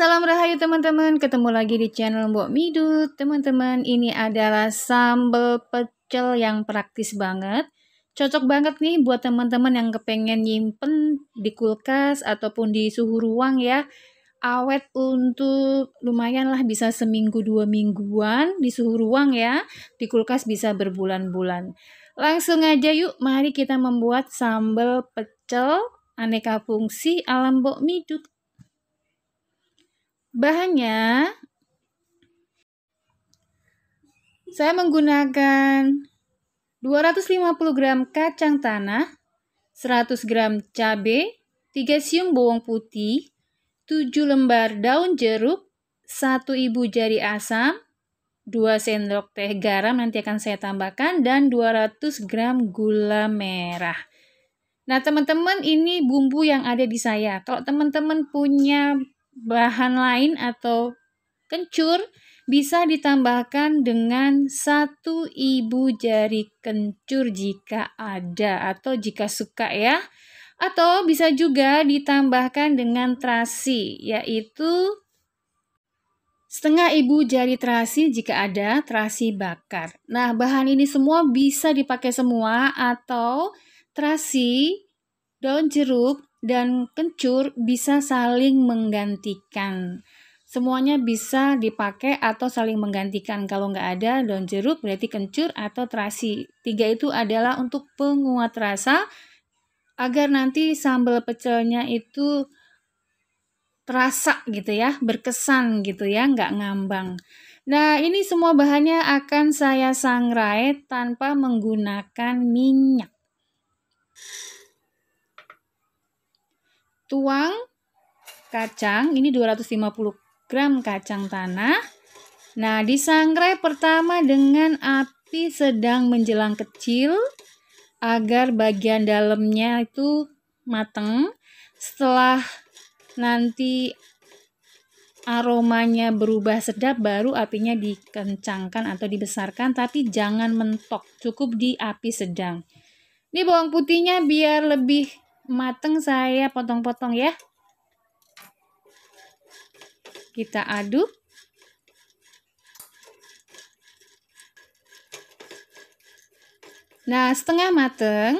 Salam rahayu teman-teman, ketemu lagi di channel Mbok Midu. Teman-teman, ini adalah sambal pecel yang praktis banget. Cocok banget nih buat teman-teman yang kepengen nyimpen di kulkas ataupun di suhu ruang ya. Awet untuk lumayan lah bisa seminggu dua mingguan di suhu ruang ya. Di kulkas bisa berbulan-bulan. Langsung aja yuk, mari kita membuat sambal pecel aneka fungsi alam Mbok Midut. Bahannya saya menggunakan 250 gram kacang tanah, 100 gram cabai, 3 siung bawang putih, 7 lembar daun jeruk, 1 ibu jari asam, 2 sendok teh garam nanti akan saya tambahkan, dan 200 gram gula merah. Nah teman-teman ini bumbu yang ada di saya. Kalau teman-teman punya bahan lain atau kencur bisa ditambahkan dengan satu ibu jari kencur jika ada atau jika suka ya. Atau bisa juga ditambahkan dengan terasi, yaitu setengah ibu jari terasi jika ada terasi bakar. Nah, bahan ini semua bisa dipakai semua atau terasi, daun jeruk, dan kencur bisa saling menggantikan. Semuanya bisa dipakai atau saling menggantikan. Kalau nggak ada daun jeruk berarti kencur atau terasi. Tiga itu adalah untuk penguat rasa agar nanti sambal pecelnya itu terasa gitu ya, berkesan gitu ya, nggak ngambang. Nah, ini semua bahannya akan saya sangrai tanpa menggunakan minyak tuang kacang, ini 250 gram kacang tanah. Nah, disangrai pertama dengan api sedang menjelang kecil agar bagian dalamnya itu mateng. Setelah nanti aromanya berubah sedap baru apinya dikencangkan atau dibesarkan tapi jangan mentok, cukup di api sedang. Ini bawang putihnya biar lebih mateng saya potong-potong ya. Kita aduk. Nah, setengah mateng.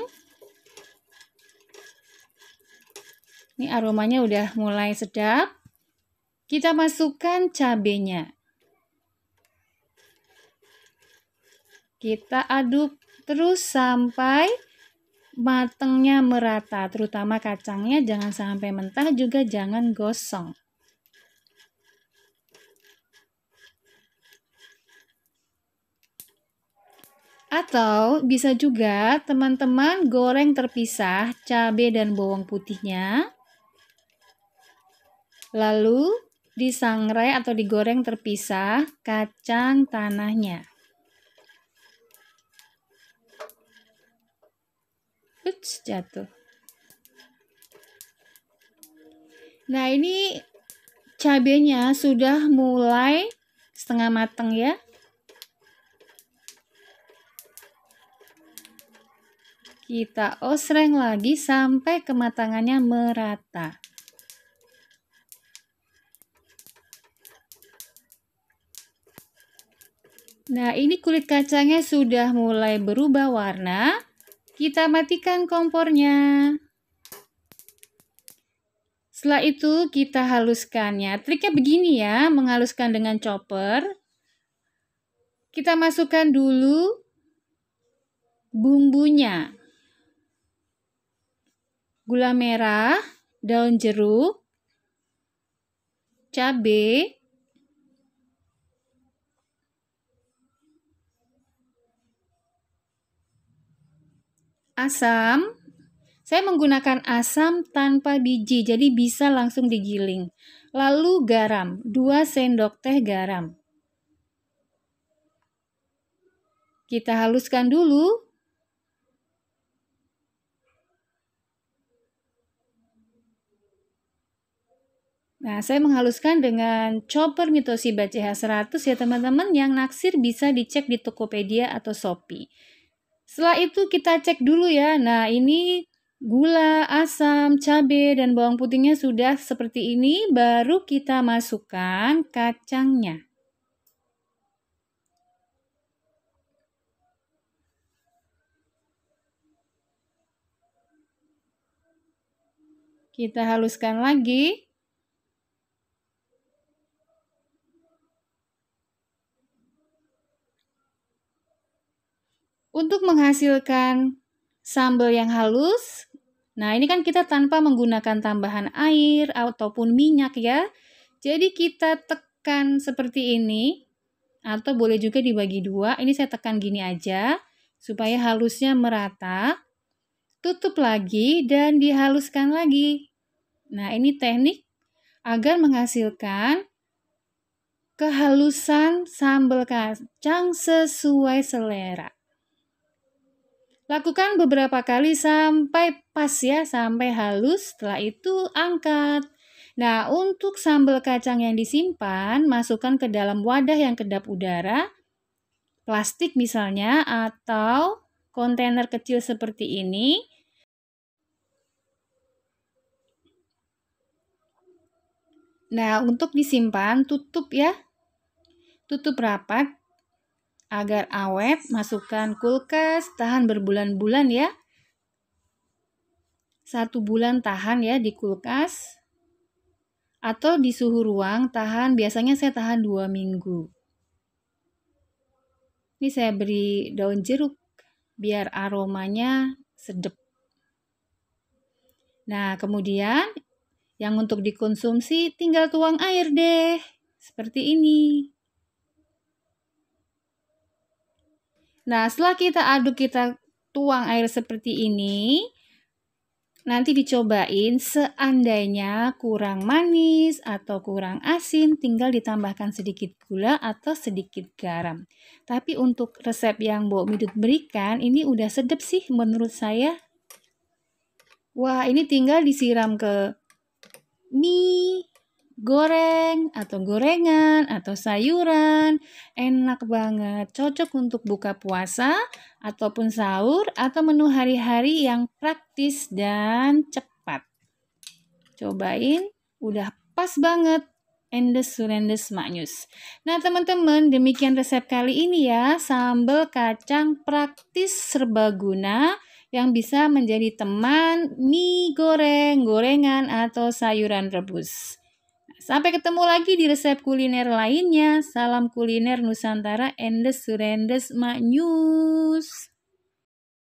Ini aromanya udah mulai sedap. Kita masukkan cabenya. Kita aduk terus sampai matangnya merata, terutama kacangnya jangan sampai mentah juga jangan gosong. Atau bisa juga teman-teman goreng terpisah cabe dan bawang putihnya. Lalu disangrai atau digoreng terpisah kacang tanahnya. Uts, jatuh. Nah, ini cabenya sudah mulai setengah matang ya. Kita osreng lagi sampai kematangannya merata. Nah, ini kulit kacangnya sudah mulai berubah warna. Kita matikan kompornya. Setelah itu kita haluskannya. Triknya begini ya, menghaluskan dengan chopper. Kita masukkan dulu bumbunya. Gula merah, daun jeruk, cabai, asam. Saya menggunakan asam tanpa biji, jadi bisa langsung digiling. Lalu garam, 2 sendok teh garam. Kita haluskan dulu. Nah, saya menghaluskan dengan chopper mitosiba CH100 ya teman-teman. Yang naksir bisa dicek di Tokopedia atau Shopee. Setelah itu kita cek dulu ya. Nah, ini gula, asam, cabai, dan bawang putihnya sudah seperti ini. Baru kita masukkan kacangnya. Kita haluskan lagi. Untuk menghasilkan sambal yang halus, nah ini kan kita tanpa menggunakan tambahan air ataupun minyak ya. Jadi kita tekan seperti ini, atau boleh juga dibagi dua. Ini saya tekan gini aja, supaya halusnya merata. Tutup lagi dan dihaluskan lagi. Nah ini teknik agar menghasilkan kehalusan sambal kacang sesuai selera. Lakukan beberapa kali sampai pas ya, sampai halus. Setelah itu angkat. Nah, untuk sambal kacang yang disimpan, masukkan ke dalam wadah yang kedap udara, plastik misalnya, atau kontainer kecil seperti ini. Nah, untuk disimpan, tutup ya. Tutup rapat Agar awet, masukkan kulkas, tahan berbulan-bulan ya. Satu bulan tahan ya di kulkas. Atau di suhu ruang, tahan, biasanya saya tahan dua minggu. Ini saya beri daun jeruk biar aromanya sedap. Nah, kemudian yang untuk dikonsumsi tinggal tuang air deh. Seperti ini. Nah, setelah kita aduk, kita tuang air seperti ini. Nanti dicobain seandainya kurang manis atau kurang asin tinggal ditambahkan sedikit gula atau sedikit garam. Tapi untuk resep yang Mbok Midut berikan ini udah sedap sih menurut saya. Wah ini tinggal disiram ke mie goreng atau gorengan atau sayuran. Enak banget, cocok untuk buka puasa ataupun sahur atau menu hari-hari yang praktis dan cepat. Cobain, udah pas banget Endes Surendes Maknyus. Nah teman-teman demikian resep kali ini ya sambal kacang praktis serbaguna yang bisa menjadi teman mie goreng, gorengan atau sayuran rebus. Sampai ketemu lagi di resep kuliner lainnya. Salam kuliner Nusantara, endes surendes maknyus.